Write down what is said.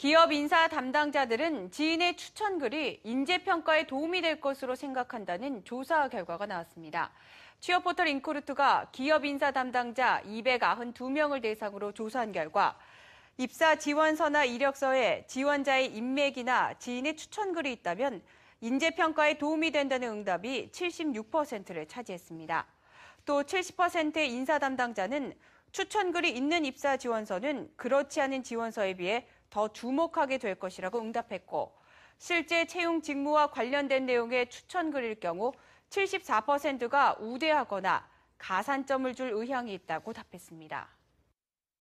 기업 인사 담당자들은 지인의 추천글이 인재평가에 도움이 될 것으로 생각한다는 조사 결과가 나왔습니다. 취업 포털 인코르트가 기업 인사 담당자 292명을 대상으로 조사한 결과 입사 지원서나 이력서에 지원자의 인맥이나 지인의 추천글이 있다면 인재평가에 도움이 된다는 응답이 76%를 차지했습니다. 또 70%의 인사 담당자는 추천글이 있는 입사 지원서는 그렇지 않은 지원서에 비해 더 주목하게 될 것이라고 응답했고 실제 채용 직무와 관련된 내용의 추천글일 경우 74%가 우대하거나 가산점을 줄 의향이 있다고 답했습니다.